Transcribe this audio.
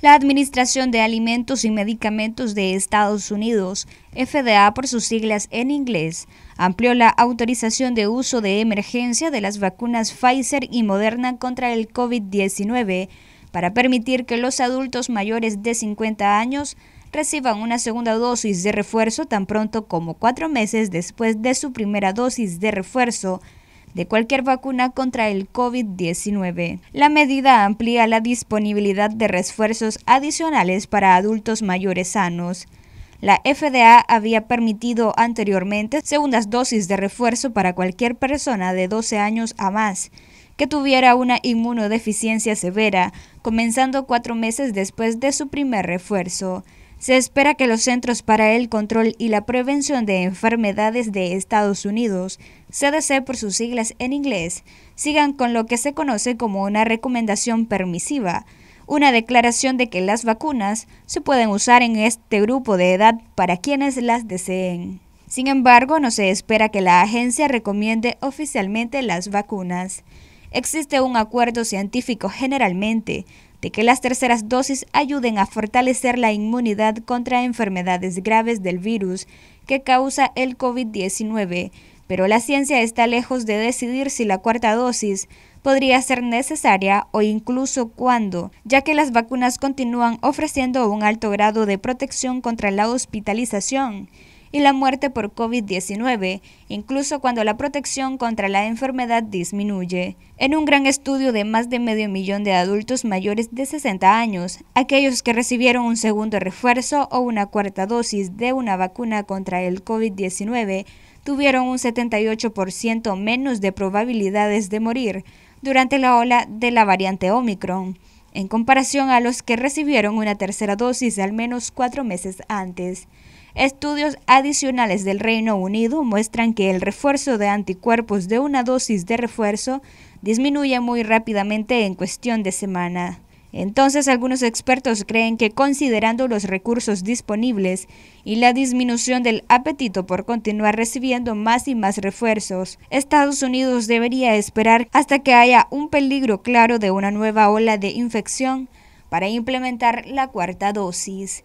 La Administración de Alimentos y Medicamentos de Estados Unidos, FDA por sus siglas en inglés, amplió la autorización de uso de emergencia de las vacunas Pfizer y Moderna contra el COVID-19 para permitir que los adultos mayores de 50 años reciban una segunda dosis de refuerzo tan pronto como cuatro meses después de su primera dosis de refuerzo de cualquier vacuna contra el COVID-19. La medida amplía la disponibilidad de refuerzos adicionales para adultos mayores sanos. La FDA había permitido anteriormente segundas dosis de refuerzo para cualquier persona de 12 años a más que tuviera una inmunodeficiencia severa, comenzando cuatro meses después de su primer refuerzo. Se espera que los Centros para el Control y la Prevención de Enfermedades de Estados Unidos, CDC por sus siglas en inglés, sigan con lo que se conoce como una recomendación permisiva, una declaración de que las vacunas se pueden usar en este grupo de edad para quienes las deseen. Sin embargo, no se espera que la agencia recomiende oficialmente las vacunas. Existe un acuerdo científico generalmente que las terceras dosis ayuden a fortalecer la inmunidad contra enfermedades graves del virus que causa el COVID-19, pero la ciencia está lejos de decidir si la cuarta dosis podría ser necesaria o incluso cuándo, ya que las vacunas continúan ofreciendo un alto grado de protección contra la hospitalización y la muerte por COVID-19, incluso cuando la protección contra la enfermedad disminuye. En un gran estudio de más de medio millón de adultos mayores de 60 años, aquellos que recibieron un segundo refuerzo o una cuarta dosis de una vacuna contra el COVID-19 tuvieron un 78% menos de probabilidades de morir durante la ola de la variante Omicron, en comparación a los que recibieron una tercera dosis al menos cuatro meses antes. Estudios adicionales del Reino Unido muestran que el refuerzo de anticuerpos de una dosis de refuerzo disminuye muy rápidamente en cuestión de semana. Entonces algunos expertos creen que considerando los recursos disponibles y la disminución del apetito por continuar recibiendo más y más refuerzos, Estados Unidos debería esperar hasta que haya un peligro claro de una nueva ola de infección para implementar la cuarta dosis.